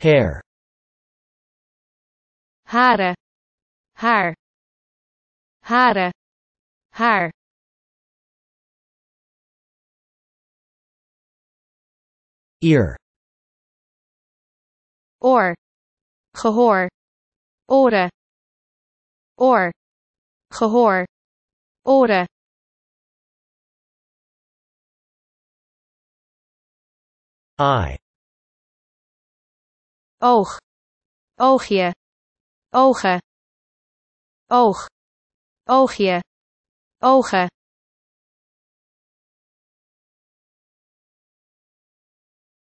hair haren haar haren haar ear oor gehoor oren oor gehoor oren eye oog, oogje, ogen, oog, oogje, ogen.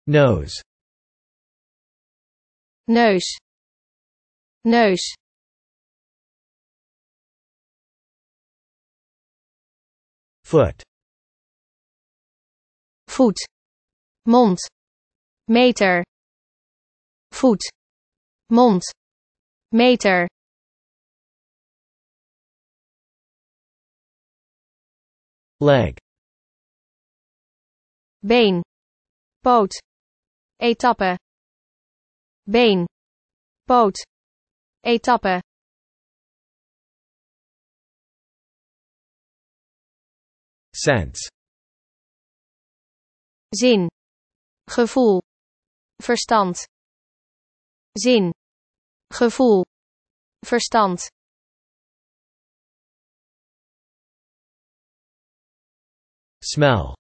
Nose, neus, neus. Foot. Voet. Mond. Meter voet, mond, meter. Leg. Been. Poot. Etappe. Been. Poot. Etappe. Sense. Zin. Gevoel. Verstand zin, gevoel, verstand. Smell.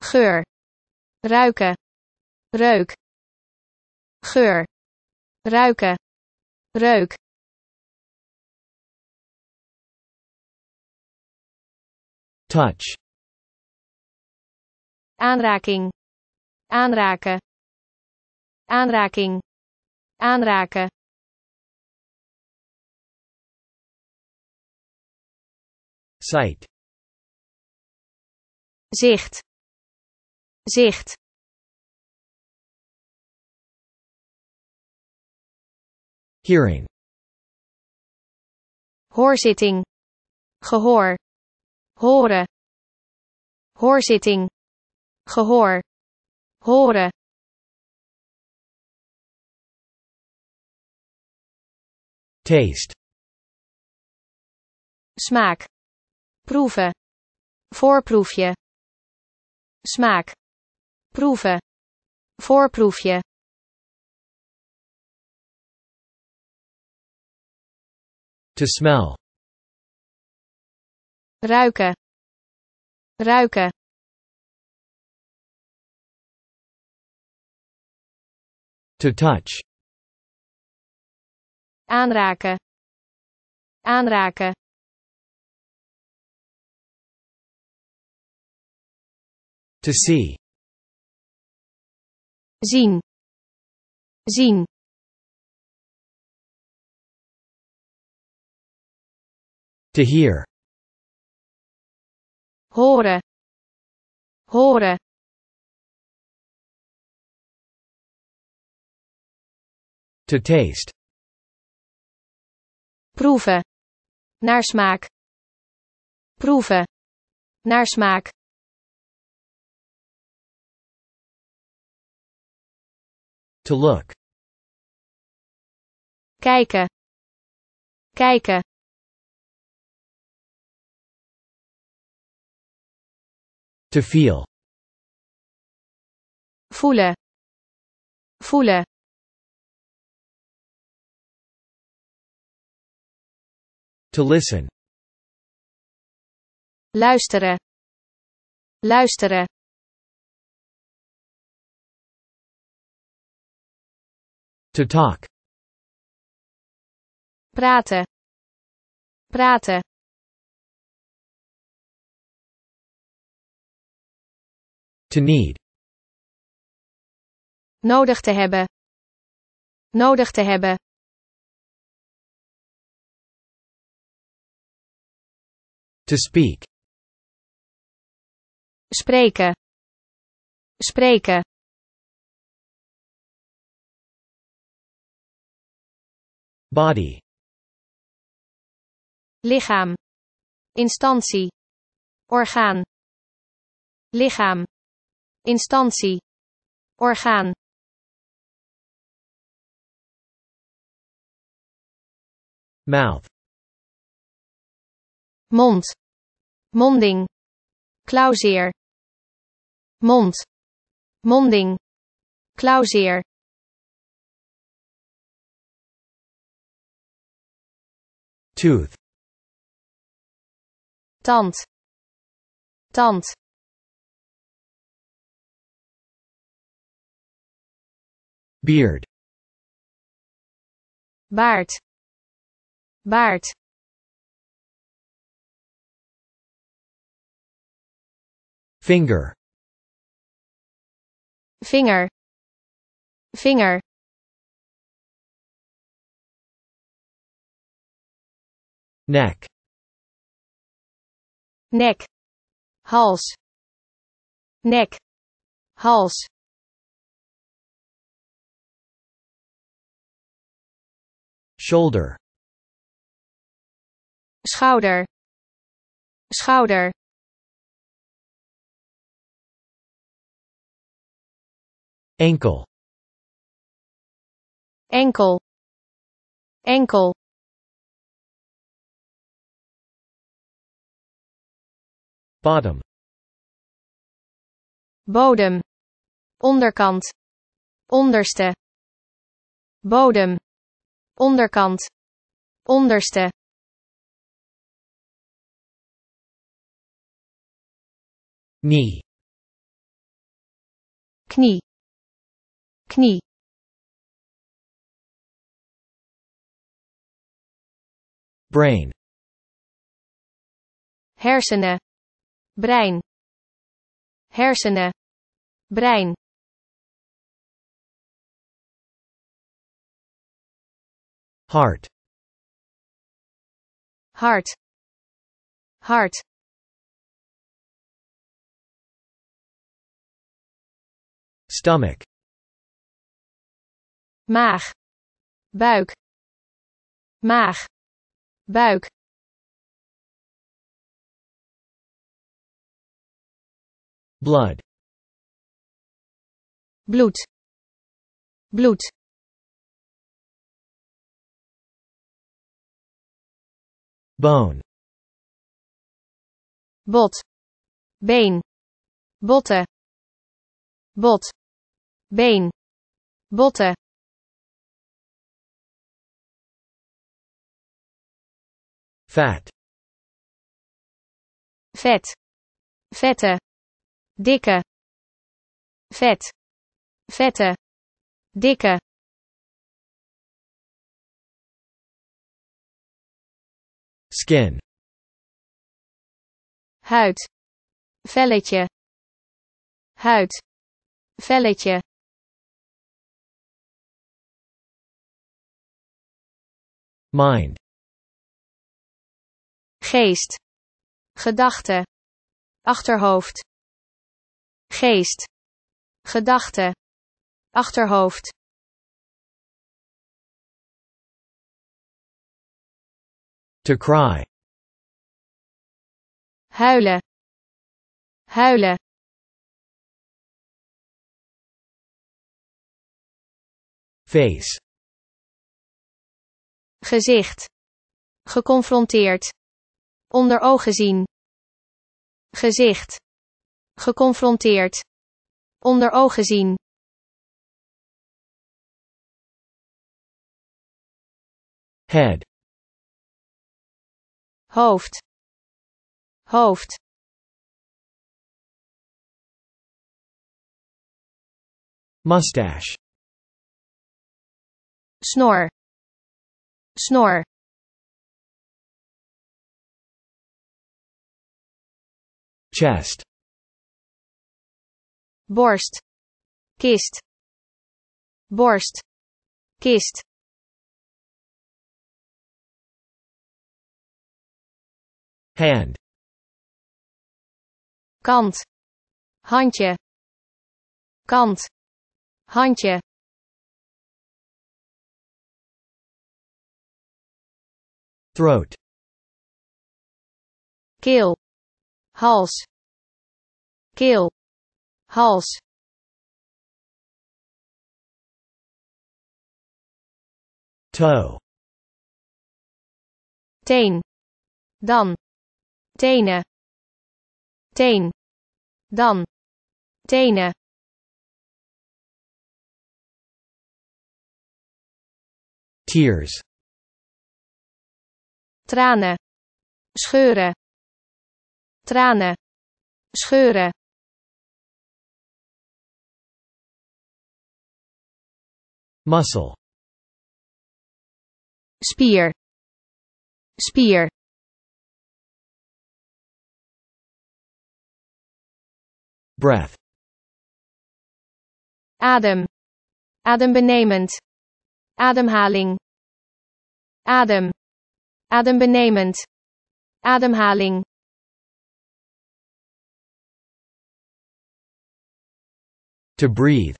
Geur. Ruiken. Reuk. Geur. Ruiken. Reuk. Touch. Aanraking. Aanraken aanraking, aanraken. Sight. Zicht. Zicht. Hearing. Hoorzitting. Gehoor. Horen. Hoorzitting. Gehoor. Horen. Taste. Smaak. Proeven. Voorproefje. Smaak. Proeven. Voorproefje. To smell. Ruiken. Ruiken. To touch aanraken aanraken to see zien zien to hear horen horen to taste proeven naar smaak proeven naar smaak to look kijken kijken to feel voelen voelen To listen. Luisteren. Luisteren. To talk. Praten. Praten. To need. Nodig te hebben. Nodig te hebben. To speak. Spreken. Spreken. Body. Lichaam. Instantie. Orgaan. Lichaam. Instantie. Orgaan. Mouth mond monding klauwzeer mond monding klauwzeer tooth tand tand beard baard baard Finger Finger Finger Neck Neck Hals Neck Hals Shoulder Schouder Schouder enkel enkel enkel bottom bodem onderkant onderste bodem onderkant onderste knie knie knie brain hersenen brein hersenen brein heart, heart, heart, stomach maag, buik, maag, buik. Blood. Bloed. Bloed. Bone. Bot. Been. Botten. Bot. Been. Botten. vet vette dikke vet vette dikke skin huid velletje huid velletje mind geest, gedachte, achterhoofd, geest, gedachte, achterhoofd. To cry. Huilen. Huilen. Face. Gezicht. Geconfronteerd. Onder ogen zien. Gezicht. Geconfronteerd. Onder ogen zien. Head. Hoofd. Hoofd. Mustache. Snor. Snor. chest borst kist borst kist hand kant handje kant handje throat keel hals keel hals toe teen dan tenen teen dan tenen tears tranen scheuren tranen, scheuren. Muscle. Spier. Spier. Breath. Adem. Adembenemend. Ademhaling. Adem. Adembenemend. Ademhaling. To breathe.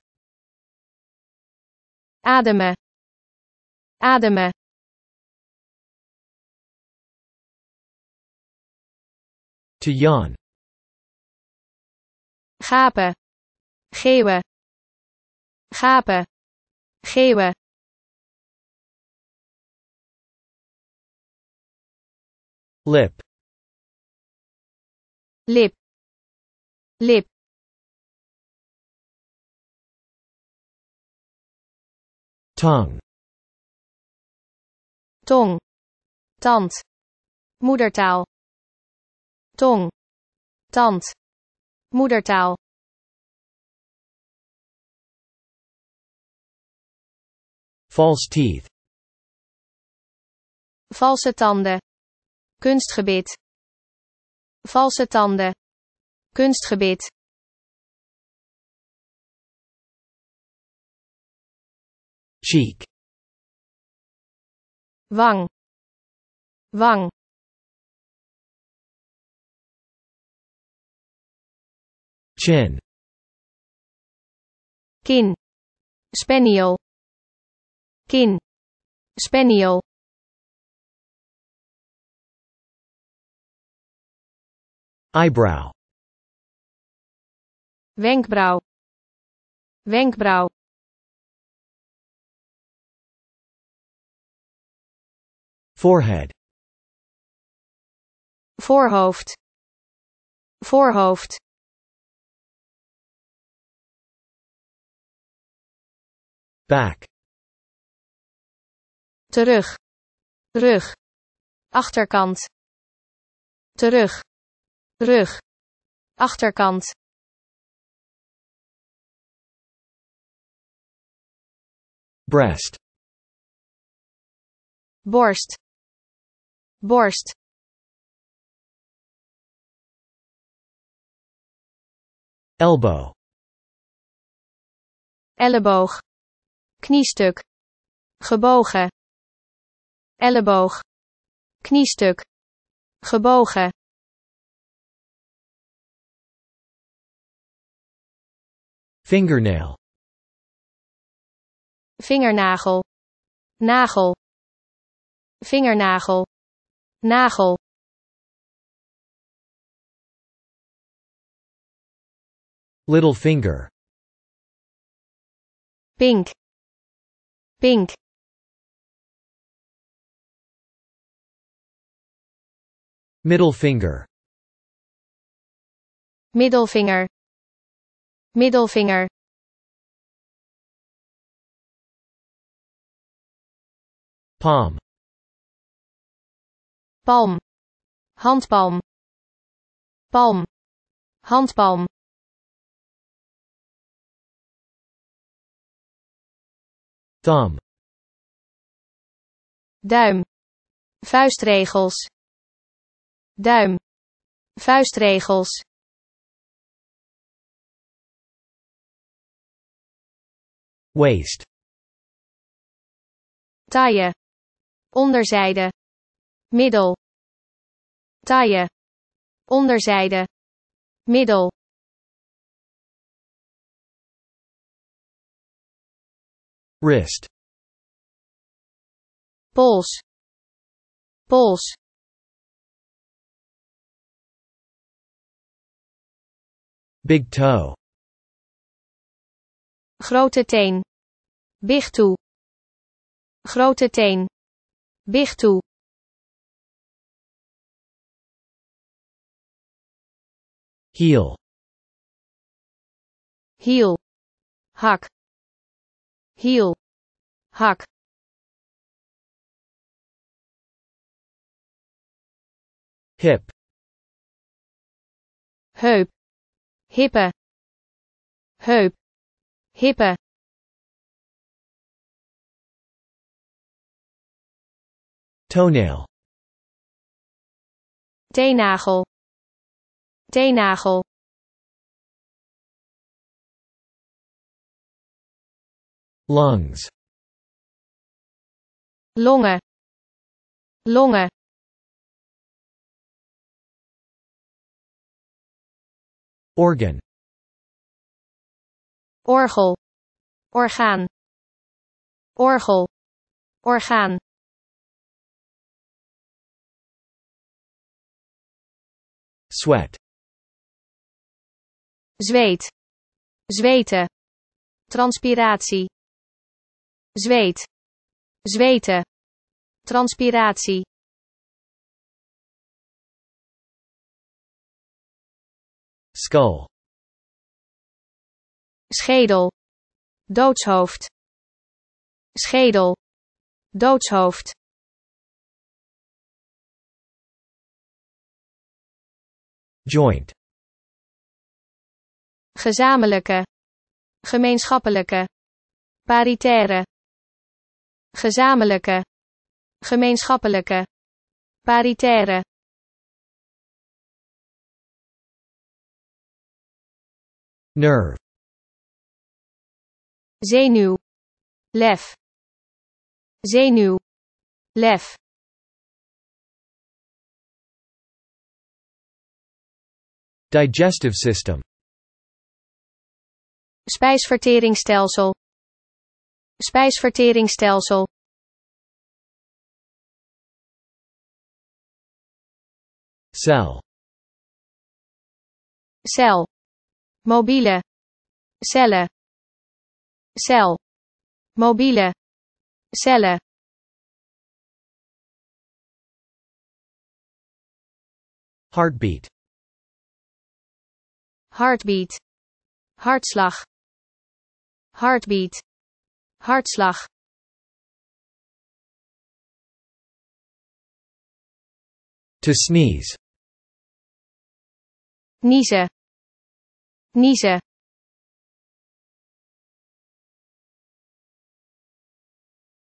Adama. Adama. To yawn. Gapen. Geeuwen. Gapen. Geeuwen. Lip. Lip. Lip. tong tong tand moedertaal tong tand moedertaal false teeth valse tanden kunstgebit valse tanden kunstgebit cheek Wang Wang Chin Kin Spaniel Kin Spaniel Eyebrow Wenkbrauw Wenkbrauw Forehead voorhoofd voorhoofd back terug rug achterkant terug rug achterkant breast borst borst elbow elleboog kniestuk gebogen elleboog kniestuk gebogen fingernail vingernagel nagel vingernagel Nagel Little finger Pink. Pink. Middle finger Middle finger Middle finger Palm palm handpalm palm handpalm thumb duim vuistregels duim vuistregels waist taille onderzijde middel taille onderzijde middel wrist pols pols big toe grote teen big toe grote teen big toe heel heel hak heel hak hip hoop Hipper. hoop hippe toenail Deenagel teennagel lungs longen longen organ orgel orgaan orgel orgaan sweat zweet, zweten, transpiratie, zweet, zweten, transpiratie. Skull. Schedel. Doodshoofd. Schedel. Doodshoofd. Joint gezamenlijke, gemeenschappelijke, paritaire, gezamenlijke, gemeenschappelijke, paritaire. Nerve. Zenuw. Lef. Zenuw. Lef. Digestive system spijsverteringsstelsel spijsverteringsstelsel cel cel mobiele cellen cel mobiele cellen heartbeat heartbeat hartslag heartbeat, hartslag. To sneeze. Niezen. Niezen.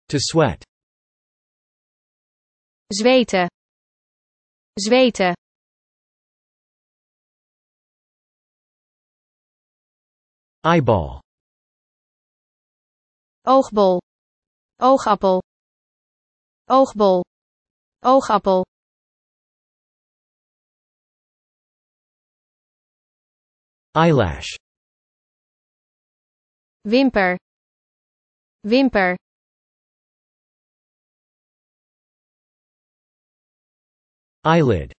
To sweat. Zweten. Zweten. Eyeball. oogbol oogappel oogbol oogappel eyelash wimper wimper eyelid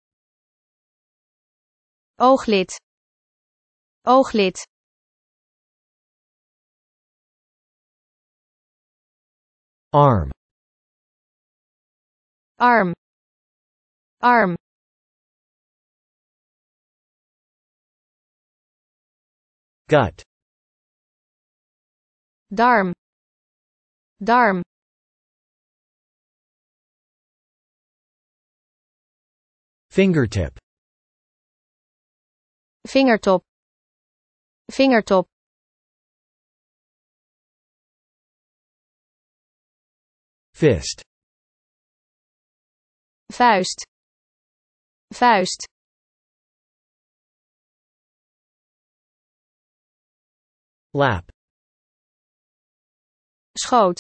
ooglid ooglid arm arm arm gut darm darm fingertip fingertop fingertop Fist. Vuist. Vuist. Lap. Schoot.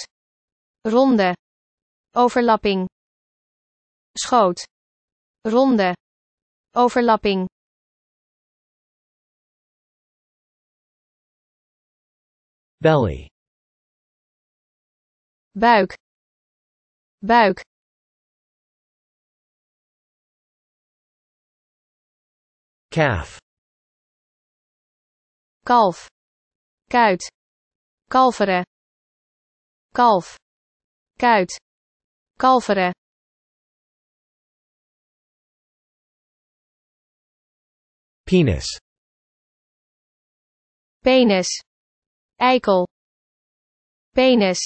Ronde. Overlapping. Schoot. Ronde. Overlapping. Belly. Buik buik calf kalf kuit kalveren kalf kuit kalveren penis penis eikel penis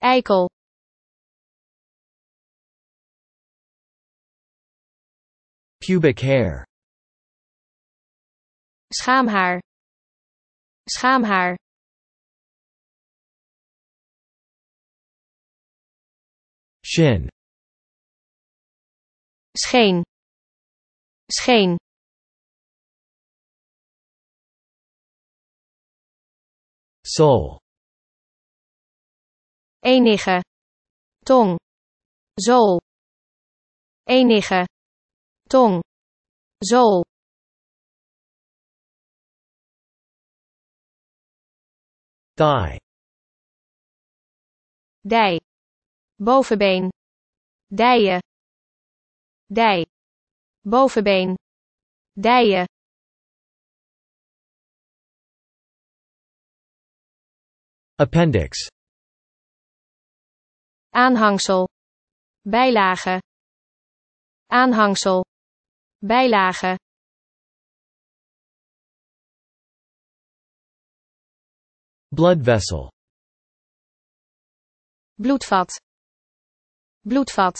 eikel Pubic hair. Schaamhaar. Schaamhaar. Shin. Scheen. Scheen. Sol. Enige. Tong. Zool. Enige tong, zool. di, Dij. Bovenbeen. Dijen. Dij. Bovenbeen. Dijen. Appendix. Aanhangsel. Bijlage. Aanhangsel. Bijlagen. blood vessel bloedvat bloedvat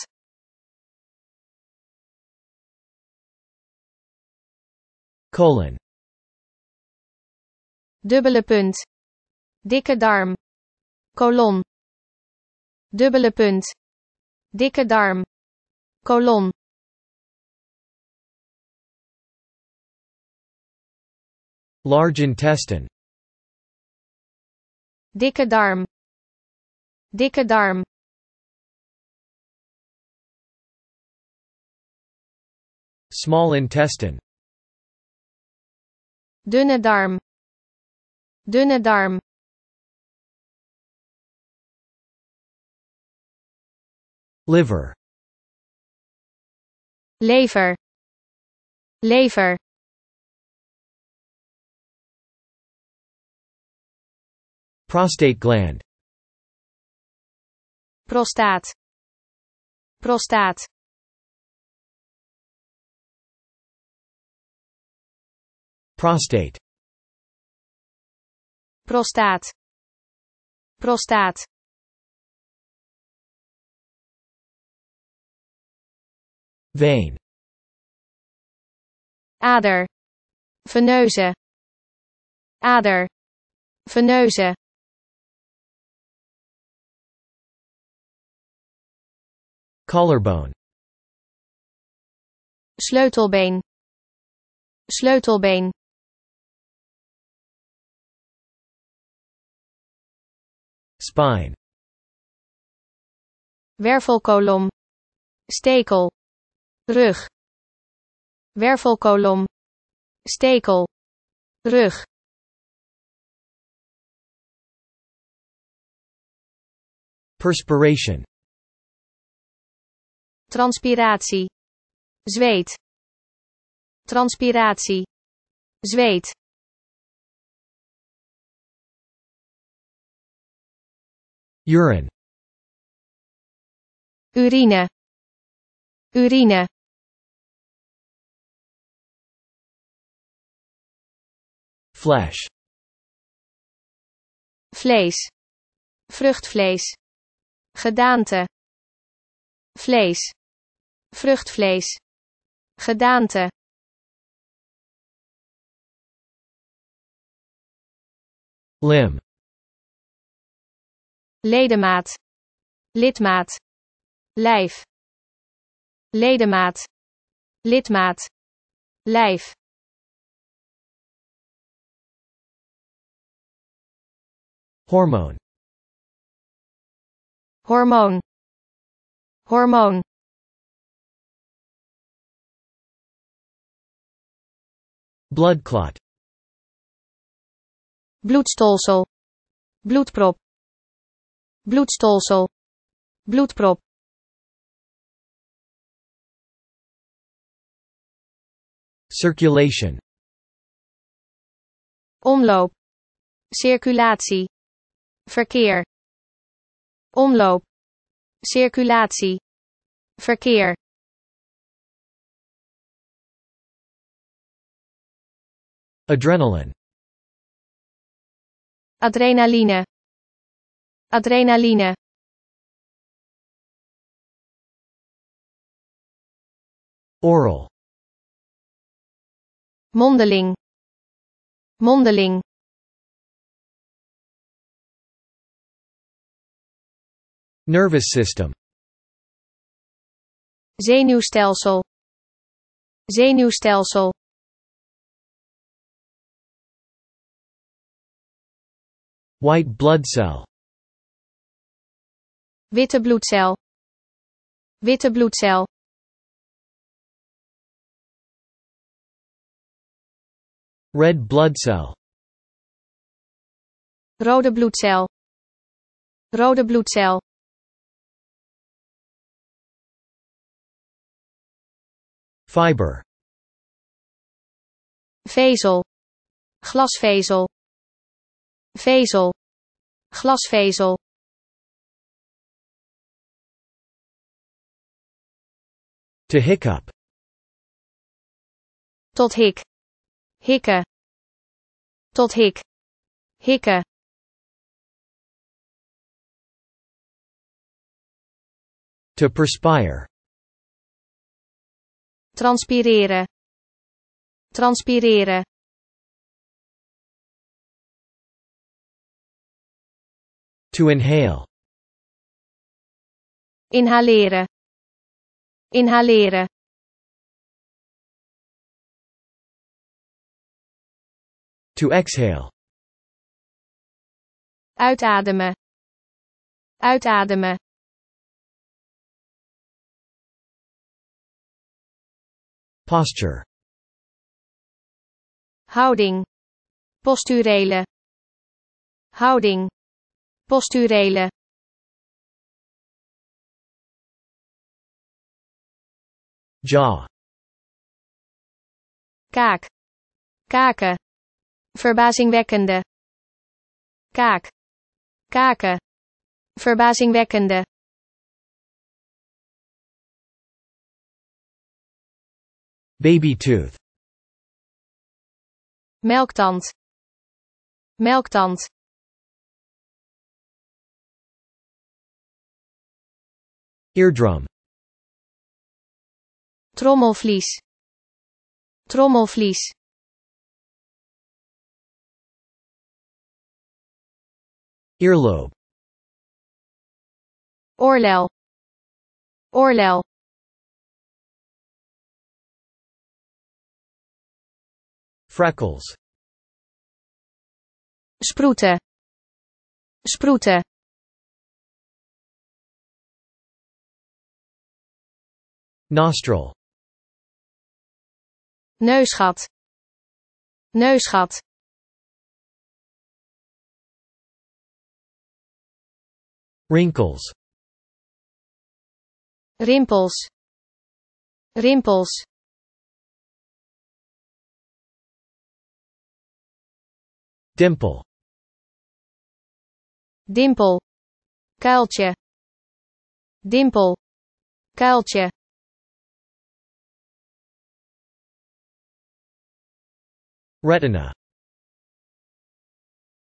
colon dubbele punt dikke darm kolon dubbele punt dikke darm kolon Large intestine Dicoderm. darm Small intestine Dunne darm Liver Lever Lever Prostate gland Prostaat Prostaat Prostate Prostaat Prostaat Vein Ader Veneuze Ader Veneuze Collarbone sleutelbeen sleutelbeen spine wervelkolom stekel rug wervelkolom stekel rug perspiration transpiratie, zweet, transpiratie, zweet. Urine. Urine. Urine. Flesh. Vlees. Vruchtvlees. Gedaante. Vlees. Vruchtvlees. Gedaante. Lim. Ledemaat. Lidmaat. Lijf. Ledemaat. Lidmaat. Lijf. Hormoon. Hormoon. Hormoon. blood clot bloedstolsel bloedprop bloedstolsel bloedprop circulation omloop circulatie verkeer omloop circulatie verkeer Adrenaline. Adrenaline. Adrenaline. Oral. Mondeling. Mondeling. Nervous system. Zenuwstelsel. Zenuwstelsel. White blood cell. Witte bloedcel. Witte bloedcel. Red blood cell. Rode bloedcel. Rode bloedcel. Fiber. Vezel. Glasvezel. vezel glasvezel to hiccup tot hik hikken tot hik hikken to perspire transpireren transpireren To inhale. Inhaleren. Inhaleren. To exhale. Uitademen. Uitademen. Posture. Houding. Posturele. Houding posturele jaw kaak kaken verbazingwekkende kaak kaken verbazingwekkende babytooth melktand melktand Eardrum Trommelvlies Trommelvlies Earlobe Oorlel Oorlel Freckles Sproeten Sproeten Nostril. Neusgat. Neusgat. Wrinkles. Rimpels. Rimpels. Dimple. Dimpel. Kuiltje. Dimpel. Kuiltje. Retina.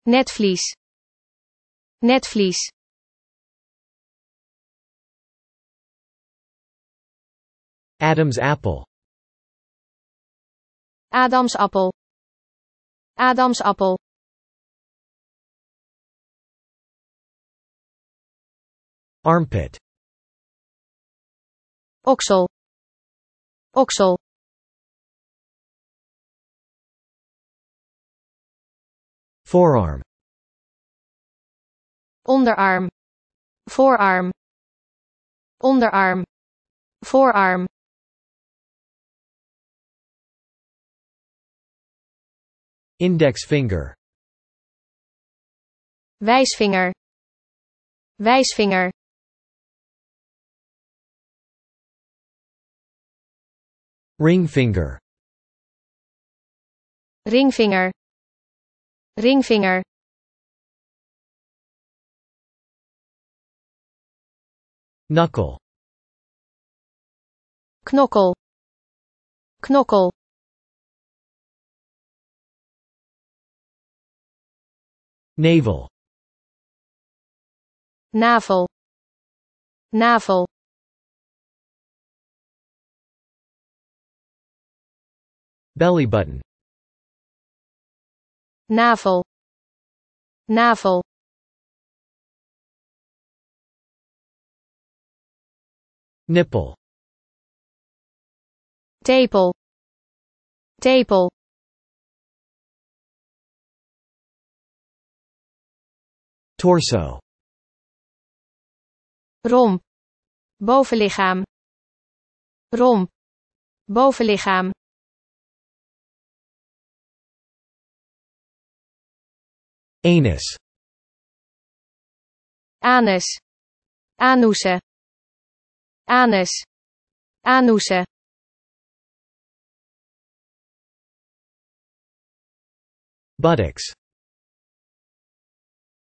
Netvlies. Netvlies. Adam's apple. Adam's apple. Adam's apple. Armpit. Oksel. Oksel. Forearm Underarm. Forearm. Underarm. Forearm. index finger wijsvinger wijsvinger Ring finger. Ring finger. knuckle Knuckle. Knuckle. navel navel navel belly button navel navel nippel tepel tepel torso romp bovenlichaam romp bovenlichaam Anus. Anus. Anuse. Anus. Anuse. Buttocks.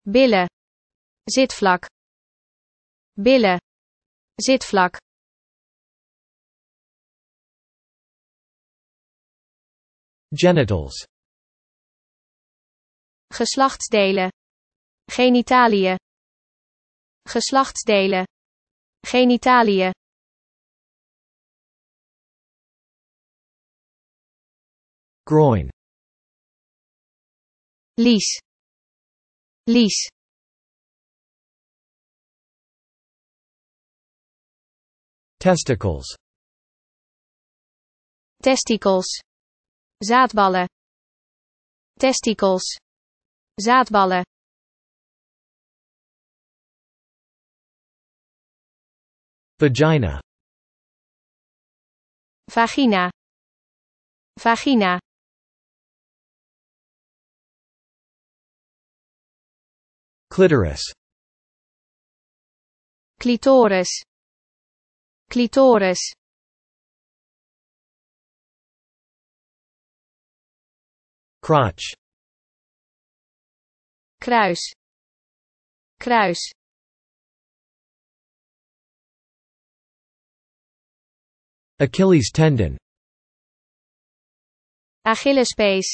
Billen. Zitvlak. Billen. Zitvlak. Genitals Geslachtsdelen. genitalie, Geslachtsdelen. genitalie, Groin. Lies. Lies. Testicles. Testicles. Zaadballen. Testicles zaadballen vagina vagina vagina clitoris clitoris clitoris crotch kruis kruis Achilles tendon Achillespees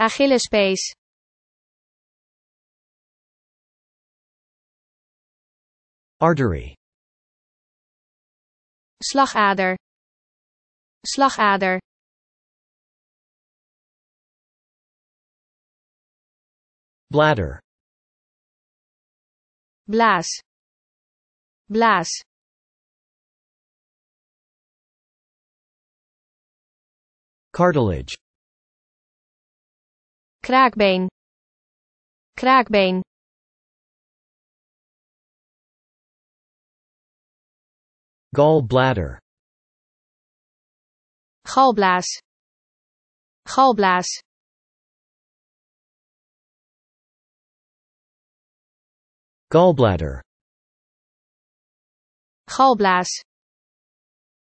Achillespees Artery Slagader Slagader bladder blas blas cartilage kraakbeen kraakbeen gallbladder galblaas galblaas Gallbladder galblaas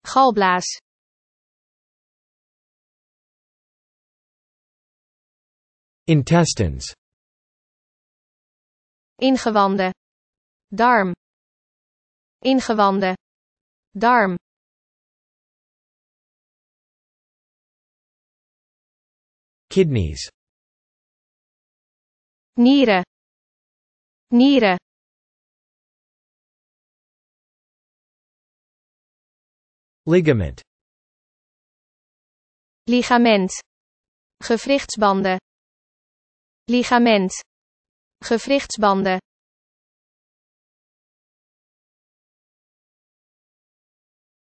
galblaas intestines ingewanden darm ingewanden darm kidneys nieren nieren Ligament. Ligament. Gewrichtsbanden. Ligament. Gewrichtsbanden.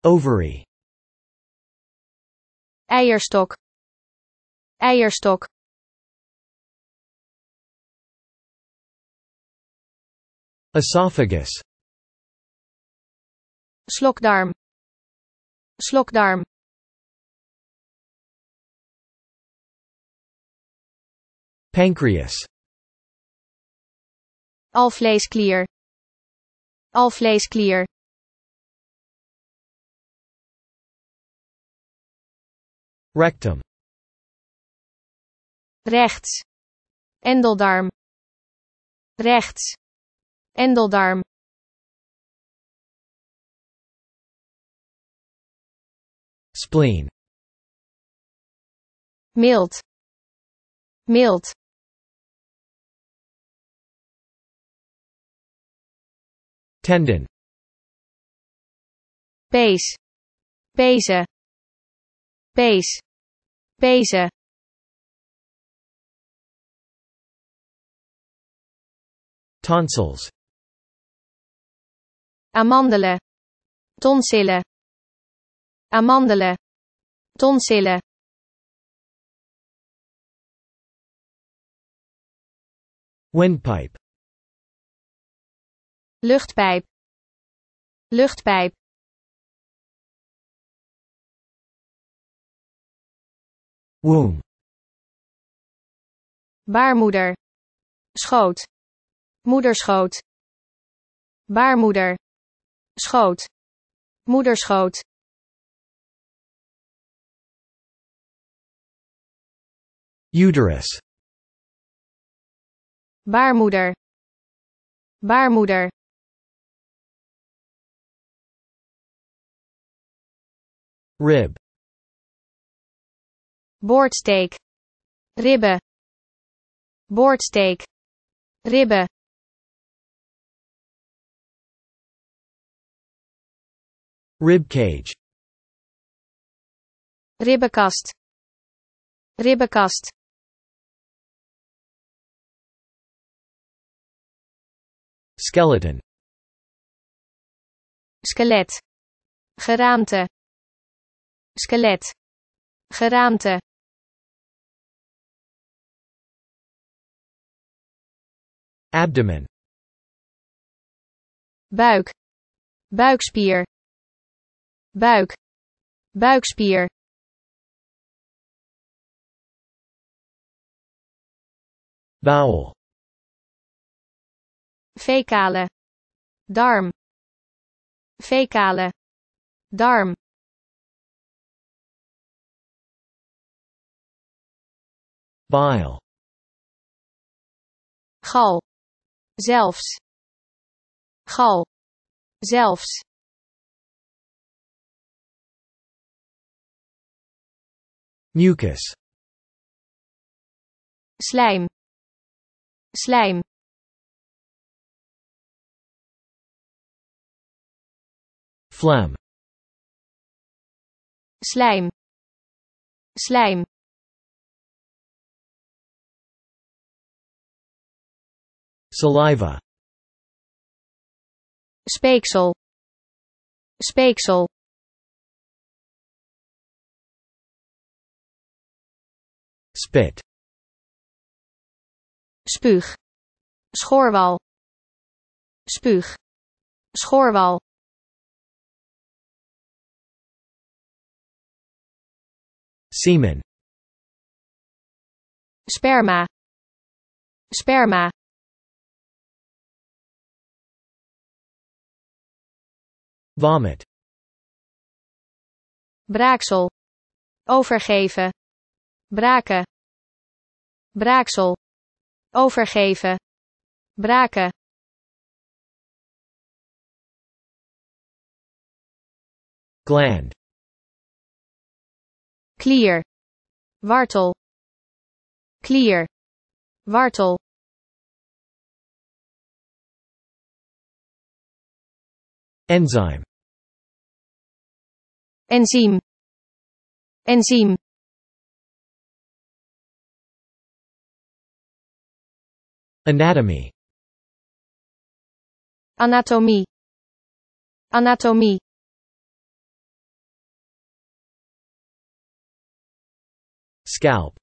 Ovary. Eierstok. Eierstok. Esophagus. Slokdarm slokdarm Pancreas Alvleesklier Alvleesklier Rectum Rechts Endeldarm Rechts Endeldarm Spleen Milt Milt Tendon Base Base Base Base Tonsils amandelen, tonsillen, amandelen, tonsillen windpipe luchtpijp luchtpijp womb baarmoeder schoot moederschoot baarmoeder schoot moederschoot Uterus. Baarmoeder. Baarmoeder. Rib. Boordsteek. Ribben. Boordsteek. Ribben. Ribcage. Ribbenkast. Ribbenkast. skeleton skelet geraamte skelet geraamte abdomen buik buikspier buik buikspier bowel fecale, darm, fecale, darm. Bile. Gal. Zelfs. Gal. Zelfs. Mucus. Slijm. Slijm. phlegm slijm slijm saliva speeksel speeksel spit spuug schoorwal spuug schoorwal Semen. Sperma. Sperma. Vomit. Braaksel. Overgeven. Braken. Braaksel. Overgeven. Braken. Gland. clear Vartel clear Vartel enzyme enzyme enzyme anatomy anatomy anatomy scalp.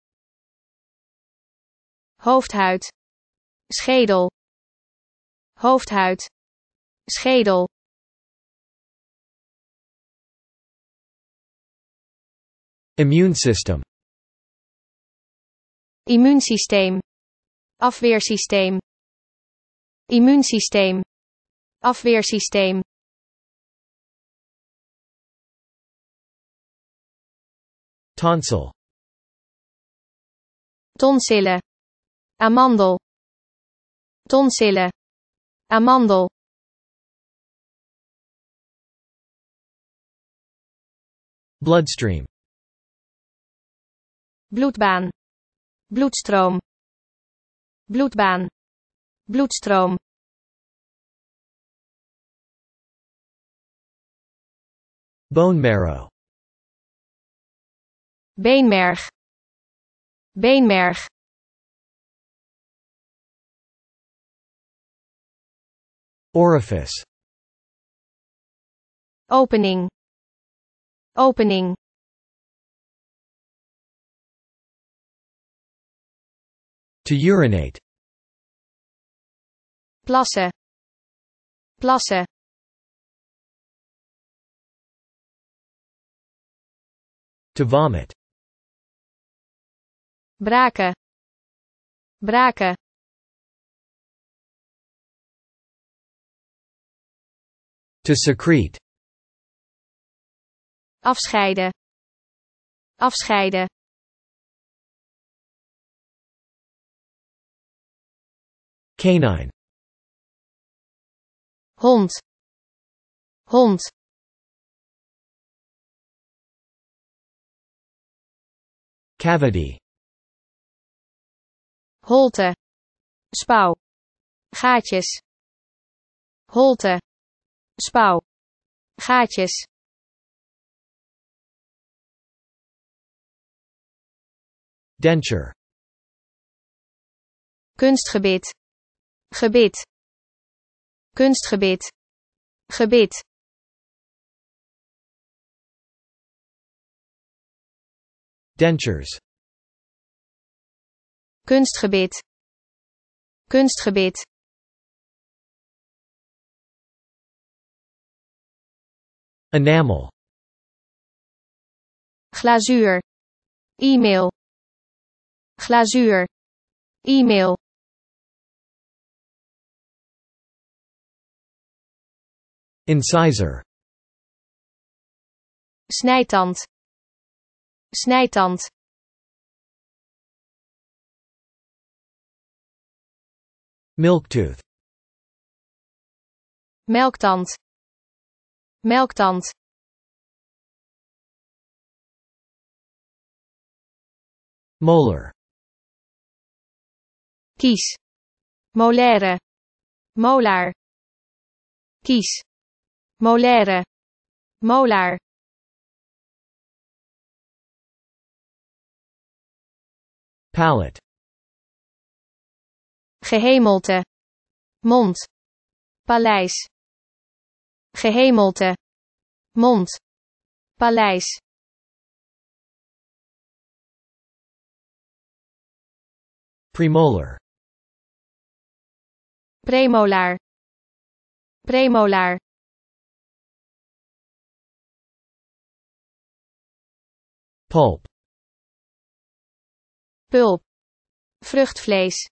Hoofdhuid. Schedel. Hoofdhuid. Schedel. Immune system. Immuunsysteem. Afweersysteem. Immuunsysteem. Afweersysteem. Tonsil Tonsillen. Amandel. Tonsillen. Amandel. Bloodstream. Bloedbaan. Bloedstroom. Bloedbaan. Bloedstroom. Bone marrow. Beenmerg. Beenmerg Orifice Opening Opening To urinate Plassen Plassen To vomit braken, braken. To secrete. Afscheiden, afscheiden. Canine. Hond, hond. Cavity holte, spouw, gaatjes, holte, spouw, gaatjes. denture kunstgebit gebit kunstgebit gebit dentures kunstgebied, kunstgebied, enamel glazuur e-mail glazuur e-mail incisor snijtand snijtand Milktooth. Melktand. Melktand. Molar. Kies. Molaire. Molar. Kies. Molaire. Molar. Palette gehemelte, mond, paleis, gehemelte, mond, paleis. Premolar. Premolar. Premolar. Pulp. Pulp. Vruchtvlees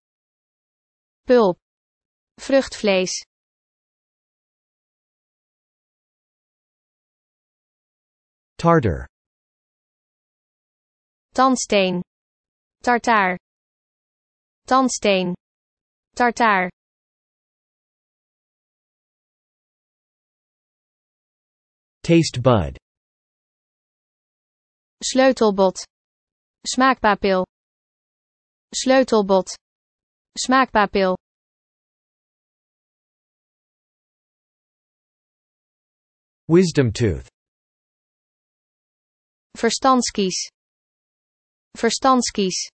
pulp, vruchtvlees. Tartar. Tandsteen. Tartaar. Tandsteen. Tartaar. Taste bud. Sleutelbot. Smaakpapil. Sleutelbot. smaakpapil Wisdom tooth Verstandskies Verstandskies